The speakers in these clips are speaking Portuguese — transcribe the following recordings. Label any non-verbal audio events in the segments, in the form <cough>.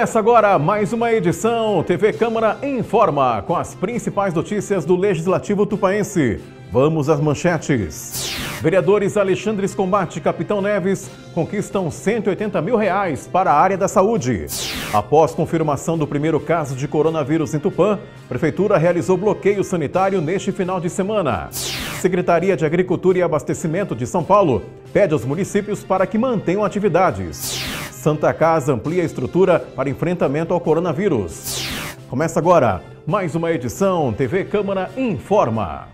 Começa agora mais uma edição TV Câmara Informa com as principais notícias do Legislativo Tupaense. Vamos às manchetes. Vereadores Alexandre Escombate e Capitão Neves conquistam 180 mil reais para a área da saúde. Após confirmação do primeiro caso de coronavírus em Tupã, Prefeitura realizou bloqueio sanitário neste final de semana. Secretaria de Agricultura e Abastecimento de São Paulo pede aos municípios para que mantenham atividades. Santa Casa amplia a estrutura para enfrentamento ao coronavírus. Começa agora mais uma edição TV Câmara Informa.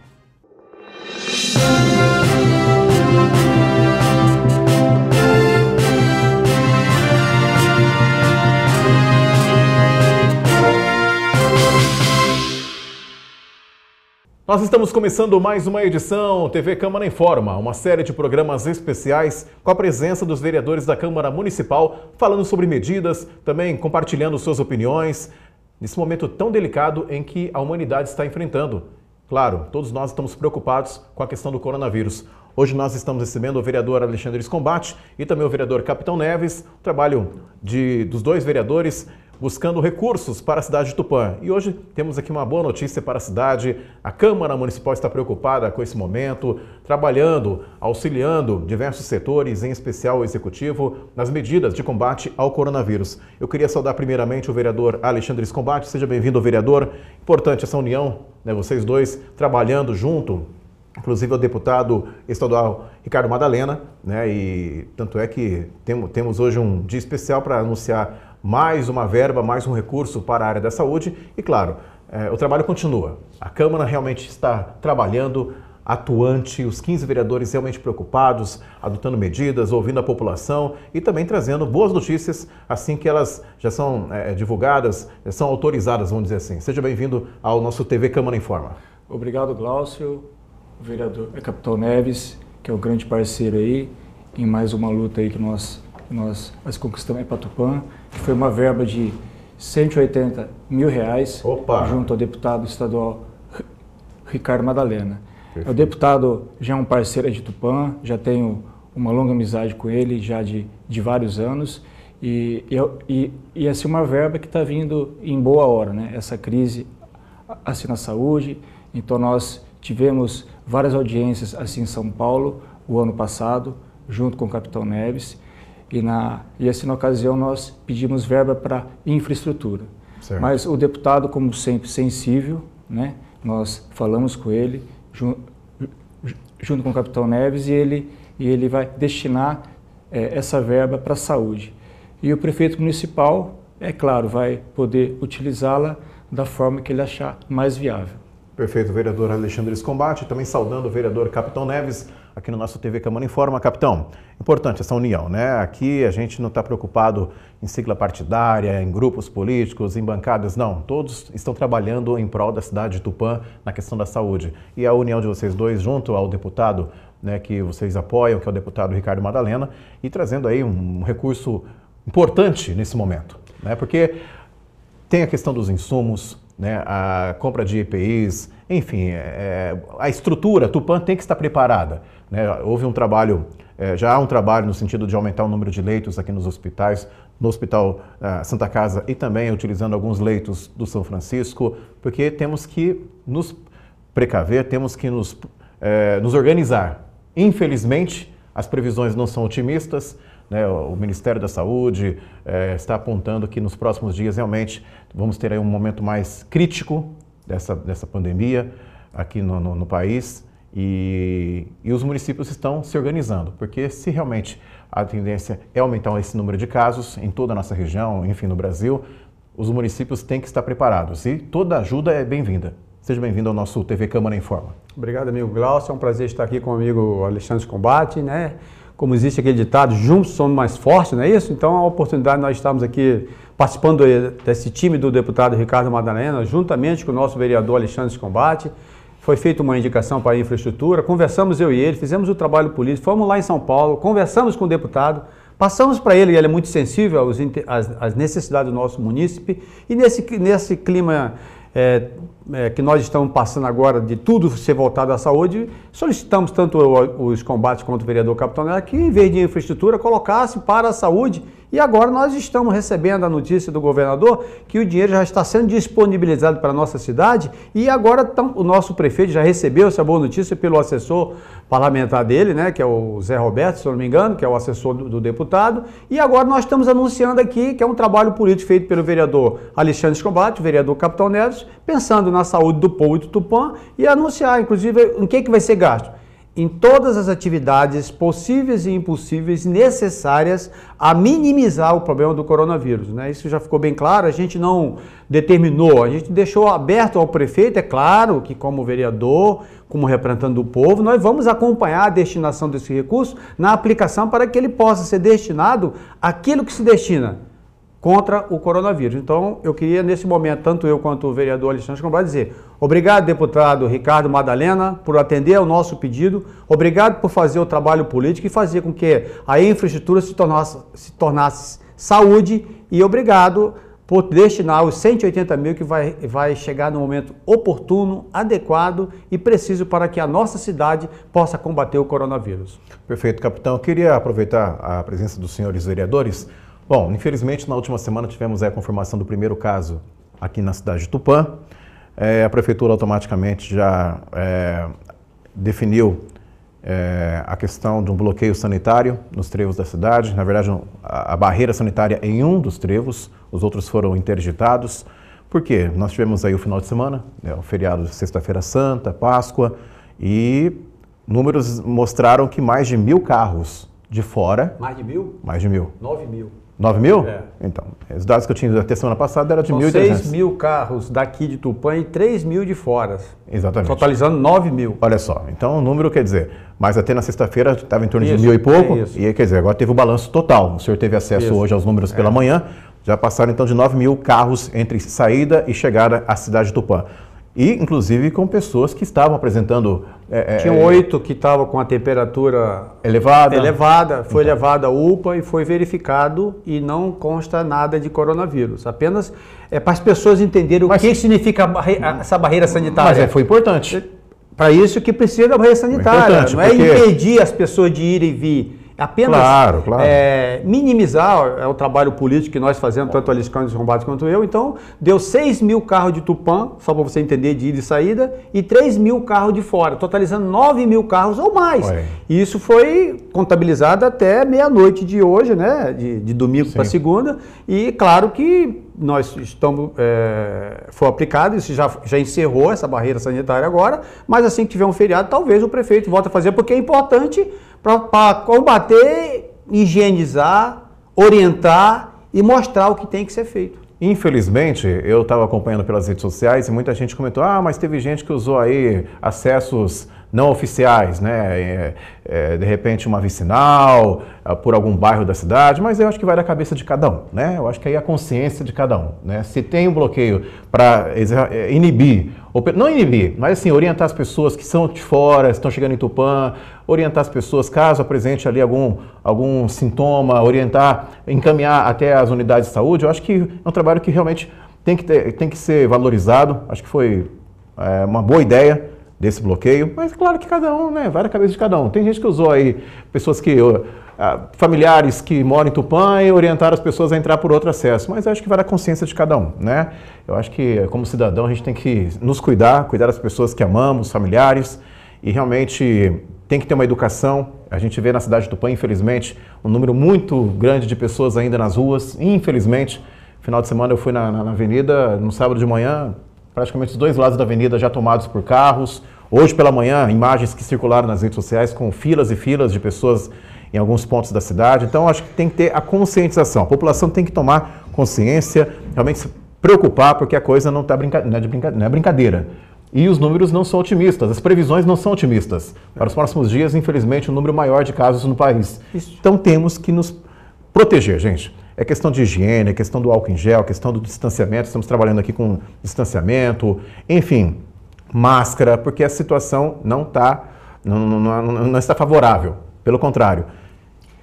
Nós estamos começando mais uma edição TV Câmara Informa, uma série de programas especiais com a presença dos vereadores da Câmara Municipal, falando sobre medidas, também compartilhando suas opiniões, nesse momento tão delicado em que a humanidade está enfrentando. Claro, todos nós estamos preocupados com a questão do coronavírus. Hoje nós estamos recebendo o vereador Alexandre Escombate e também o vereador Capitão Neves, O trabalho de, dos dois vereadores buscando recursos para a cidade de Tupã. E hoje temos aqui uma boa notícia para a cidade. A Câmara Municipal está preocupada com esse momento, trabalhando, auxiliando diversos setores, em especial o Executivo, nas medidas de combate ao coronavírus. Eu queria saudar primeiramente o vereador Alexandre Escombate. Seja bem-vindo, vereador. Importante essa união, né, vocês dois trabalhando junto inclusive o deputado estadual Ricardo Madalena, né? E tanto é que temos, temos hoje um dia especial para anunciar mais uma verba, mais um recurso para a área da saúde e, claro, é, o trabalho continua. A Câmara realmente está trabalhando atuante, os 15 vereadores realmente preocupados, adotando medidas, ouvindo a população e também trazendo boas notícias assim que elas já são é, divulgadas, já são autorizadas, vamos dizer assim. Seja bem-vindo ao nosso TV Câmara Informa. Obrigado, Glaucio, vereador é Capitão Neves, que é o grande parceiro aí em mais uma luta aí que nós, que nós as conquistamos em é Patupã que foi uma verba de 180 mil reais Opa. junto ao deputado estadual Ricardo Madalena. Perfeito. O deputado já é um parceiro de Tupã, já tenho uma longa amizade com ele, já de, de vários anos, e, e, e, assim uma verba que está vindo em boa hora, né? essa crise assim na saúde, então nós tivemos várias audiências assim em São Paulo o ano passado, junto com o capitão Neves, e, na, e assim, na ocasião, nós pedimos verba para infraestrutura. Certo. Mas o deputado, como sempre, sensível, né? nós falamos com ele, jun, junto com o capitão Neves, e ele, e ele vai destinar é, essa verba para a saúde. E o prefeito municipal, é claro, vai poder utilizá-la da forma que ele achar mais viável. Perfeito, vereador Alexandre Escombate, também saudando o vereador Capitão Neves aqui no nosso TV Câmara Informa. Capitão, importante essa união, né? Aqui a gente não está preocupado em sigla partidária, em grupos políticos, em bancadas, não. Todos estão trabalhando em prol da cidade de Tupã na questão da saúde. E a união de vocês dois junto ao deputado né, que vocês apoiam, que é o deputado Ricardo Madalena, e trazendo aí um recurso importante nesse momento, né? Porque tem a questão dos insumos, né, a compra de EPIs, enfim, é, é, a estrutura, Tupan tem que estar preparada. Né? Houve um trabalho, é, já há um trabalho no sentido de aumentar o número de leitos aqui nos hospitais, no Hospital ah, Santa Casa e também utilizando alguns leitos do São Francisco, porque temos que nos precaver, temos que nos, é, nos organizar. Infelizmente, as previsões não são otimistas, né, o Ministério da Saúde eh, está apontando que nos próximos dias realmente vamos ter um momento mais crítico dessa, dessa pandemia aqui no, no, no país e, e, os municípios estão se organizando, porque se realmente a tendência é aumentar esse número de casos em toda a nossa região, enfim, no Brasil, os municípios têm que estar preparados e toda ajuda é bem-vinda. Seja bem-vindo ao nosso TV Câmara Informa. Obrigado, amigo Glaucio. É um prazer estar aqui com o amigo Alexandre Combate, né? como existe aquele ditado, juntos somos mais fortes, não é isso? Então é a oportunidade oportunidade nós estamos aqui participando desse time do deputado Ricardo Madalena, juntamente com o nosso vereador Alexandre de Combate. Foi feita uma indicação para a infraestrutura, conversamos eu e ele, fizemos o trabalho político, fomos lá em São Paulo, conversamos com o deputado, passamos para ele, ele é muito sensível às, necessidades do nosso munícipe, e nesse, nesse clima é, é, que nós estamos passando agora de tudo ser voltado à saúde, solicitamos tanto os combates contra o vereador Capitanel que, em vez de infraestrutura, colocasse para a saúde e agora nós estamos recebendo a notícia do governador que o dinheiro já está sendo disponibilizado para a nossa cidade e agora o nosso prefeito já recebeu essa boa notícia pelo assessor parlamentar dele, né, que é o Zé Roberto, se não me engano, que é o assessor do, do deputado. E agora nós estamos anunciando aqui que é um trabalho político feito pelo vereador Alexandre Escombate, vereador Capitão Neves, pensando na saúde do povo e do Tupã e anunciar, inclusive, em que, que vai ser gasto em todas as atividades possíveis e impossíveis necessárias a minimizar o problema do coronavírus. Né? Isso já ficou bem claro, a gente não determinou, a gente deixou aberto ao prefeito, é claro que, como vereador, como representante do povo, nós vamos acompanhar a destinação desse recurso na aplicação para que ele possa ser destinado àquilo que se destina, contra o coronavírus. Então, eu queria, nesse momento, tanto eu quanto o vereador Alexandre Combra, dizer obrigado, deputado Ricardo Madalena, por atender ao nosso pedido, obrigado por fazer o trabalho político e fazer com que a infraestrutura se tornasse, se tornasse saúde e obrigado por destinar os 180 mil que vai, vai chegar no momento oportuno, adequado e preciso para que a nossa cidade possa combater o coronavírus. Perfeito, capitão. Eu queria aproveitar a presença dos senhores vereadores Bom, infelizmente na última semana tivemos é, a confirmação do primeiro caso aqui na cidade de Tupã. É, a prefeitura automaticamente já é, definiu é, a questão de um bloqueio sanitário nos trevos da cidade. Na verdade, a, barreira sanitária em um dos trevos, os outros foram interditados. Por quê? Nós tivemos aí o final de semana, né, o feriado de Sexta-feira Santa, Páscoa, e números mostraram que mais de mil carros de fora. Mais de mil? Mais de mil. Nove mil. 9 mil? É. Então, os dados que eu tinha até semana passada eram de São 1.300. 6 mil carros daqui de Tupã e 3 mil de fora. Exatamente. Totalizando 9 mil. Olha só, então o número quer dizer, mas até na sexta-feira estava em torno isso, de mil e pouco, é e quer dizer, agora teve o balanço total. O senhor teve acesso isso. hoje aos números pela é. manhã, já passaram então de 9 mil carros entre saída e chegada à cidade de Tupã e inclusive com pessoas que estavam apresentando. É, é Tinha é, oito que estavam com a temperatura elevada. Elevada, foi então. levada à UPA e foi verificado e não consta nada de coronavírus. Apenas é para as pessoas entenderem mas, o que significa essa barreira sanitária. Mas é, foi importante. É, para isso que precisa da barreira sanitária. Não é impedir as pessoas de ir e vir Apenas claro, claro. É, minimizar é o trabalho político que nós fazemos, tanto os Rombados quanto eu. Então, deu 6 mil carros de Tupã, só para você entender, de ida e saída, e 3 mil carros de fora, totalizando 9 mil carros ou mais. Ué. E isso foi contabilizado até meia-noite de hoje, né? De, de domingo para segunda. E claro que nós estamos é, foi aplicado, isso já, já encerrou essa barreira sanitária agora, mas assim que tiver um feriado, talvez o prefeito volte a fazer, porque é importante para combater, higienizar, orientar e mostrar o que tem que ser feito. Infelizmente, eu estava acompanhando pelas redes sociais e muita gente comentou: ah, mas teve gente que usou aí acessos não oficiais, né? É, é, de repente uma vicinal, ah, por algum bairro da cidade, mas eu acho que vai da cabeça de cada um, né? Eu acho que aí é a consciência de cada um, né? Se tem um bloqueio para é, inibir, ou, não inibir, mas assim, orientar as pessoas que são de fora, estão chegando em Tupã, orientar as pessoas caso apresente ali algum, algum sintoma, orientar, encaminhar até as unidades de saúde, eu acho que é um trabalho que realmente tem que, ter, tem que ser valorizado, acho que foi é, uma boa ideia, desse bloqueio, mas claro que cada um, né? Vai na cabeça de cada um. Tem gente que usou aí, pessoas que. Ah, familiares que moram em Tupã e orientar as pessoas a entrar por outro acesso, mas acho que vai da consciência de cada um, né? Eu acho que, como cidadão, a gente tem que nos cuidar, cuidar das pessoas que amamos, familiares, e realmente tem que ter uma educação. A gente vê na cidade de Tupã, infelizmente, um número muito grande de pessoas ainda nas ruas, infelizmente. Final de semana eu fui na, na, na avenida, no sábado de manhã, praticamente os dois lados da avenida já tomados por carros. Hoje pela manhã, imagens que circularam nas redes sociais com filas e filas de pessoas em alguns pontos da cidade. Então, acho que tem que ter a conscientização. A população tem que tomar consciência, realmente se preocupar, porque a coisa não, tá brinca... não, é, brinca... não é brincadeira. E os números não são otimistas, as previsões não são otimistas. Para os próximos dias, infelizmente, um número maior de casos no país. Então temos que nos proteger, gente. É questão de higiene, é questão do álcool em gel, é questão do distanciamento. Estamos trabalhando aqui com distanciamento, enfim, máscara, porque a situação não está não, não, não, está favorável. Pelo contrário.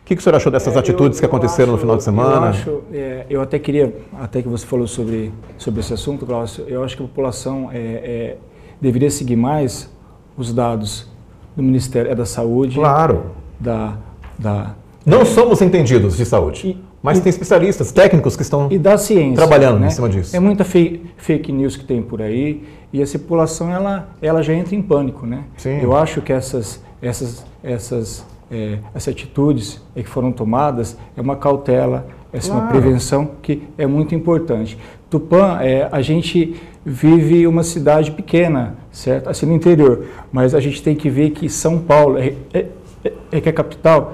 O que, que o senhor achou dessas é, atitudes eu, que aconteceram acho, no final de semana? Eu, acho, é, eu até queria, até que você falou sobre, sobre esse assunto, Cláudio, eu acho que a população é, é, deveria seguir mais os dados do Ministério é da Saúde. Claro. Da, da, não é. somos entendidos de saúde. E, mas e, tem especialistas, técnicos que estão ciência, trabalhando né? em cima disso. É muita fake news que tem por aí e essa população ela, ela já entra em pânico, né? Sim. Eu acho que essas, essas, essas, é, essas atitudes é que foram tomadas é uma cautela, é claro. uma prevenção que é muito importante. Tupã, é, a gente vive uma cidade pequena, certo? Assim, no interior, mas a gente tem que ver que São Paulo, é, é, é, é que é a capital,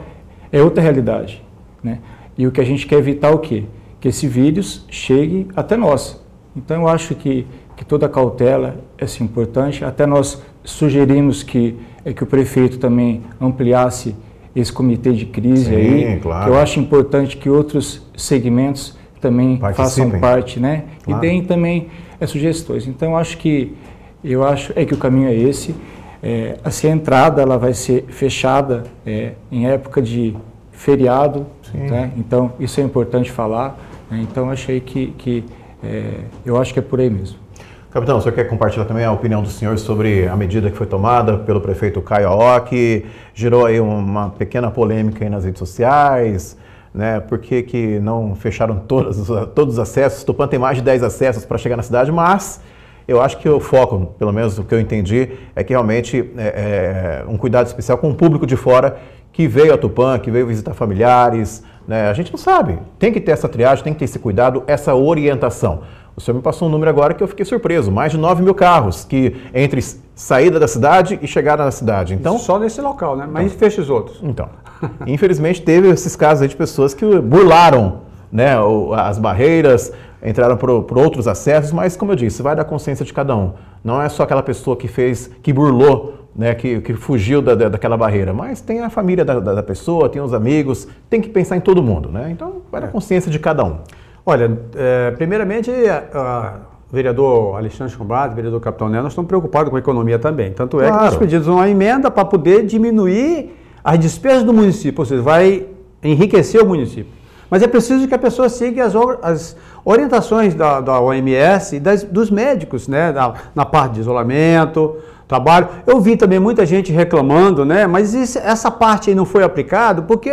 é outra realidade, né? E o que a gente quer evitar é o quê? Que esse vírus chegue até nós. Então eu acho que, que toda cautela é assim, importante. Até nós sugerimos que, é, que o prefeito também ampliasse esse comitê de crise Sim, aí. Claro. eu acho importante que outros segmentos também Participem. façam parte, né? Claro. E deem também é, sugestões. Então acho que eu acho é que o caminho é esse. É, assim, entrada ela vai ser fechada é, em época de feriado, né? Então, isso é importante falar. Né? Então, achei que, que é, eu acho que é por aí mesmo. Capitão, o senhor quer compartilhar também a opinião do senhor sobre a medida que foi tomada pelo prefeito Caio Aó, que gerou aí uma pequena polêmica aí nas redes sociais, né? Por que, que não fecharam todos, todos os acessos? Tupã tem mais de 10 acessos para chegar na cidade, mas eu acho que o foco, pelo menos o que eu entendi, é que realmente é, é um cuidado especial com o público de fora que veio a Tupã, que veio visitar familiares, né? A gente não sabe. Tem que ter essa triagem, tem que ter esse cuidado, essa orientação. O senhor me passou um número agora que eu fiquei surpreso. Mais de 9 mil carros que entre saída da cidade e chegada na cidade. Então Só nesse local, né? Mas então, fecha os outros. Então. infelizmente teve esses casos aí de pessoas que burlaram né, as barreiras, entraram por, por, outros acessos, mas como eu disse, vai da consciência de cada um. Não é só aquela pessoa que fez, que burlou né, que, que fugiu da, daquela barreira, mas tem a família da, da, pessoa, tem os amigos, tem que pensar em todo mundo, né? Então, vai na é. consciência de cada um. Olha, é, primeiramente, a, o vereador Alexandre Combrado, vereador Capitão Neto, nós estamos preocupados com a economia também. Tanto é claro. que nós pedimos uma emenda para poder diminuir as despesas do município, ou seja, vai enriquecer o município. Mas é preciso que a pessoa siga as, as orientações da, da OMS e das, dos médicos, né, Da na parte de isolamento, trabalho. Eu vi também muita gente reclamando, né? Mas isso, essa parte não foi aplicada porque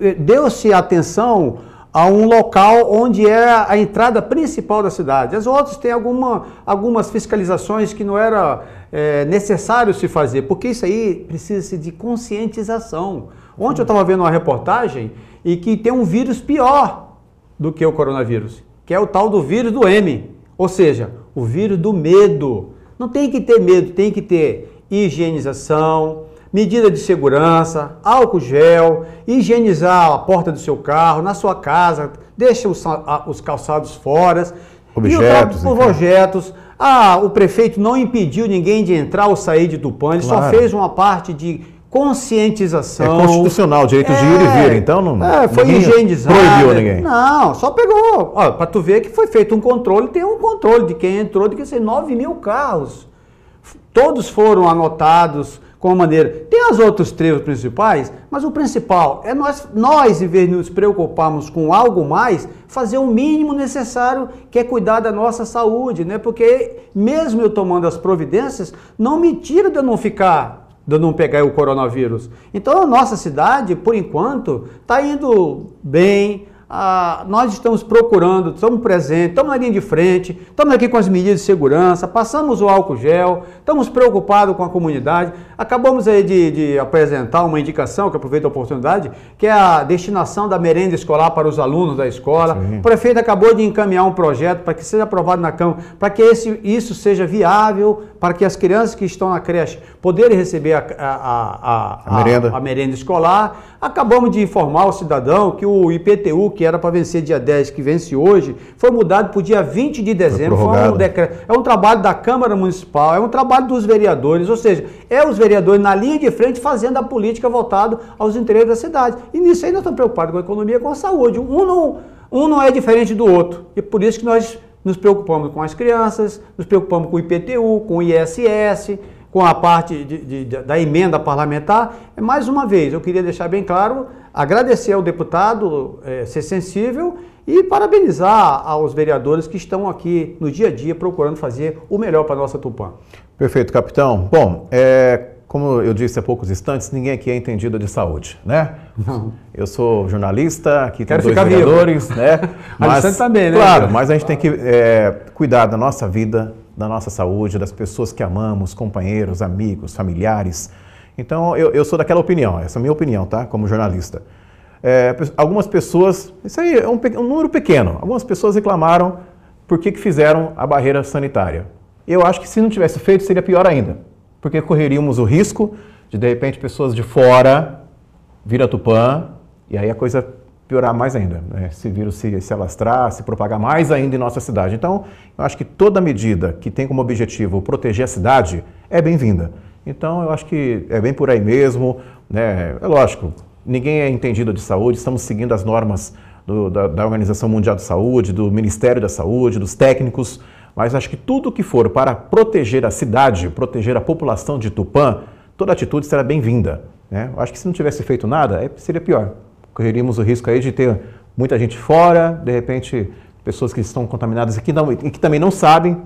eh, deu-se atenção a um local onde é a entrada principal da cidade. As outras têm alguma, algumas fiscalizações que não era é, necessário se fazer, porque isso aí precisa de conscientização. Ontem eu estava vendo uma reportagem e que tem um vírus pior do que o coronavírus, que é o tal do vírus do M, ou seja, o vírus do medo. Não tem que ter medo, tem que ter higienização, medida de segurança, álcool gel, higienizar a porta do seu carro, na sua casa, deixa os, os calçados fora. Objetos. E os né? objetos. Ah, o prefeito não impediu ninguém de entrar ou sair de Tupã, ele claro. só fez uma parte de conscientização. É constitucional, direito é, de ir e vir, é, então não. É, foi higienizado. Proibiu ninguém. Não, só pegou. Para tu ver que foi feito um controle, tem um controle de quem entrou, de que são assim, 9 mil carros. Todos foram anotados com a maneira. Tem as outros trevos principais, mas o principal é nós, nós, em vez de nos preocuparmos com algo mais, fazer o mínimo necessário que é cuidar da nossa saúde, né? Porque mesmo eu tomando as providências, não me tira de eu não ficar de não pegar o coronavírus. Então a nossa cidade, por enquanto, está indo bem. Ah, nós estamos procurando, estamos presentes, estamos na linha de frente, estamos aqui com as medidas de segurança, passamos o álcool gel, estamos preocupados com a comunidade. Acabamos aí de, de apresentar uma indicação, que aproveito a oportunidade, que é a destinação da merenda escolar para os alunos da escola. Sim. O prefeito acabou de encaminhar um projeto para que seja aprovado na Câmara, para que esse, isso seja viável para que as crianças que estão na creche poderem receber a, a, a, a merenda. merenda. escolar. Acabamos de informar o cidadão que o IPTU, que era para vencer dia 10, que vence hoje, foi mudado para o dia 20 de dezembro. Um decreto, é um trabalho da Câmara Municipal, é um trabalho dos vereadores, ou seja, é os vereadores na linha de frente fazendo a política voltada aos interesses da cidade. E nisso aí nós estamos preocupados com a economia e com a saúde. Um não, um não é diferente do outro. E por isso que nós nos preocupamos com as crianças, nos preocupamos com o IPTU, com o ISS, com a parte de, de, da emenda parlamentar. É, mais uma vez, eu queria deixar bem claro, agradecer ao deputado é, ser sensível e parabenizar aos vereadores que estão aqui no dia a dia procurando fazer o melhor para a nossa Tupã. Perfeito, capitão. Bom, é, como eu disse há é poucos instantes, ninguém aqui é entendido de saúde, né? Não. Eu sou jornalista, aqui Quero tem dois vereadores, né? <laughs> Mas, também, tá né? Claro, mas a gente tem que é, cuidar da nossa vida, da nossa saúde, das pessoas que amamos, companheiros, amigos, familiares. Então, eu, eu sou daquela opinião, essa é a minha opinião, tá? Como jornalista. É, algumas pessoas, isso aí é um, um, número pequeno, algumas pessoas reclamaram por que, que fizeram a barreira sanitária. Eu acho que se não tivesse feito, seria pior ainda porque correríamos o risco de, de repente, pessoas de fora vir a Tupã e aí a coisa piorar mais ainda, né? se vírus se, se alastrar, se propagar mais ainda em nossa cidade. Então, eu acho que toda medida que tem como objetivo proteger a cidade é bem-vinda. Então, eu acho que é bem por aí mesmo. Né? É lógico, ninguém é entendido de saúde, estamos seguindo as normas do, da, da Organização Mundial de Saúde, do Ministério da Saúde, dos técnicos mas acho que tudo que for para proteger a cidade, proteger a população de Tupã, toda atitude será bem-vinda. Né? Acho que se não tivesse feito nada, seria pior. Correríamos o risco aí de ter muita gente fora, de repente pessoas que estão contaminadas e que, não, e que também não sabem,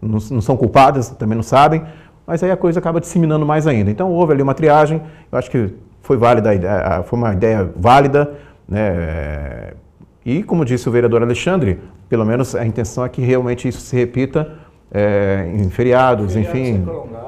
não, não são culpadas, também não sabem, mas aí a coisa acaba disseminando mais ainda. Então houve ali uma triagem, eu acho que foi válida, foi uma ideia válida, né? E como disse o vereador Alexandre, pelo menos a intenção é que realmente isso se repita é, em feriados, feriados enfim.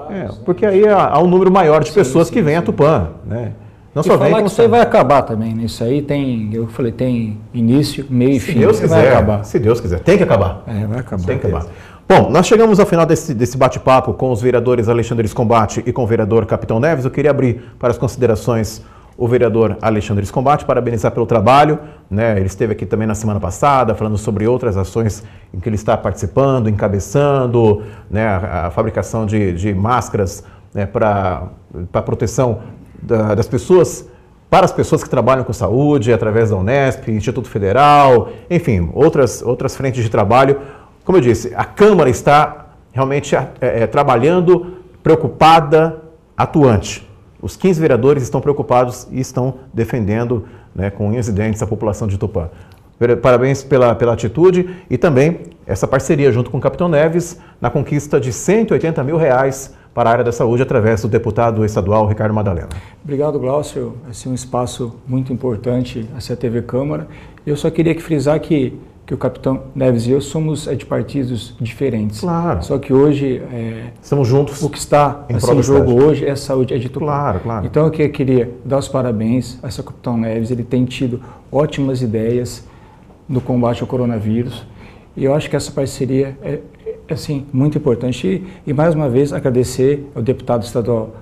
É, né? porque aí há, há, um número maior de pessoas sim, que vêm a Tupã, né? Não só vem falar que isso aí vai acabar também, nisso né? Isso aí tem, eu falei, tem início, meio e fim. Se Deus quiser, vai acabar. se Deus quiser. Tem que acabar. É, vai acabar. Tem que acabar. Bom, nós chegamos ao final desse, desse bate-papo com os vereadores Alexandre Escombate e com o vereador Capitão Neves. Eu queria abrir para as considerações o vereador Alexandre Escombate, parabenizar pelo trabalho. Né? Ele esteve aqui também na semana passada falando sobre outras ações em que ele está participando, encabeçando, né? a, fabricação de, de máscaras né? para proteção da, das pessoas para as pessoas que trabalham com saúde, através da Unesp, Instituto Federal, enfim, outras, outras frentes de trabalho. Como eu disse, a Câmara está realmente é, é, trabalhando, preocupada, atuante os 15 vereadores estão preocupados e estão defendendo né, com unhas e dentes a população de Tupã. Parabéns pela, pela atitude e também essa parceria junto com o Capitão Neves na conquista de 180 mil reais para a área da saúde através do deputado estadual Ricardo Madalena. Obrigado, Glaucio. Esse é um espaço muito importante a CTV Câmara. Eu só queria que frisar que que o capitão Neves e eu somos é, de partidos diferentes. Claro. Só que hoje. É, Estamos juntos. O que está em assim, jogo hoje é a saúde é de Tucumã. Claro, claro. Então eu queria dar os parabéns a esse capitão Neves. Ele tem tido ótimas ideias no combate ao coronavírus. E eu acho que essa parceria é, é assim, muito importante. E, e mais uma vez agradecer ao deputado estadual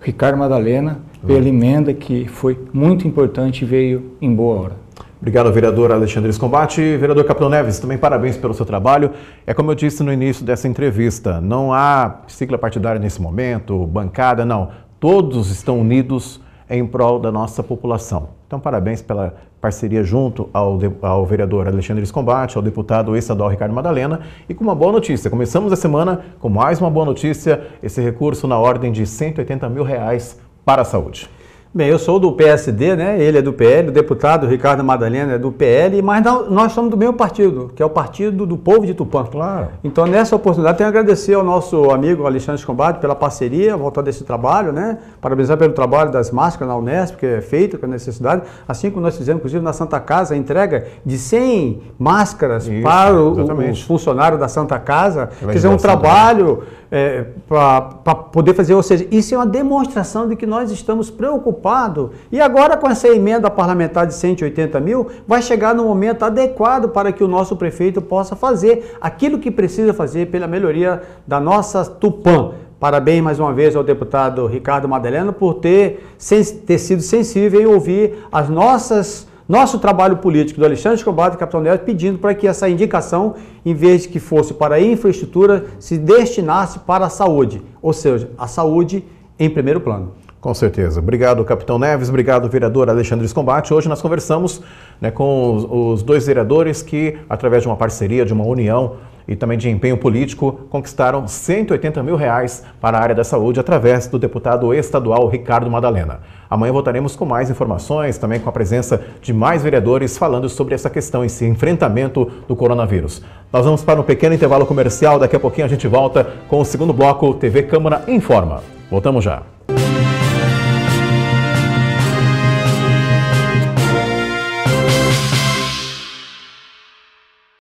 Ricardo Madalena pela uhum. emenda que foi muito importante e veio em boa hora. Obrigado, vereador Alexandre Escombate. Vereador Capitão Neves, também parabéns pelo seu trabalho. É como eu disse no início dessa entrevista, não há cicla partidária nesse momento, bancada, não. Todos estão unidos em prol da nossa população. Então, parabéns pela parceria junto ao, ao vereador Alexandre Escombate, ao deputado estadual Ricardo Madalena e com uma boa notícia. Começamos a semana com mais uma boa notícia, esse recurso na ordem de 180 mil reais para a saúde. Bem, eu sou do PSD, né? Ele é do PL, o deputado Ricardo Madalena é do PL, mas nós somos do mesmo partido, que é o Partido do Povo de Tupã. Claro. Então, nessa oportunidade, tenho a agradecer ao nosso amigo Alexandre Combate pela parceria, voltar desse trabalho, né? Parabenizar pelo trabalho das máscaras na Unesp, que é feito, com a necessidade, assim como nós fizemos, inclusive, na Santa Casa, a entrega de 100 máscaras Isso, para os funcionários da Santa Casa. Fizemos um né? trabalho é, eh, para poder fazer, ou seja, isso é uma demonstração de que nós estamos preocupados e agora com essa emenda parlamentar de 180 mil vai chegar no momento adequado para que o nosso prefeito possa fazer aquilo que precisa fazer pela melhoria da nossa Tupã. Parabéns mais uma vez ao deputado Ricardo Madalena por ter, ter sido sensível em ouvir as nossas nosso trabalho político do Alexandre Escobar e Capitão Neves pedindo para que essa indicação, em vez de que fosse para a infraestrutura, se destinasse para a saúde, ou seja, a saúde em primeiro plano. Com certeza. Obrigado, capitão Neves. Obrigado, vereador Alexandre Escombate. Hoje nós conversamos né, com os, os dois vereadores que, através de uma parceria, de uma união e também de empenho político, conquistaram 180 mil reais para a área da saúde através do deputado estadual Ricardo Madalena. Amanhã voltaremos com mais informações, também com a presença de mais vereadores falando sobre essa questão, esse enfrentamento do coronavírus. Nós vamos para um pequeno intervalo comercial, daqui a pouquinho a gente volta com o segundo bloco TV Câmara Informa. Voltamos já.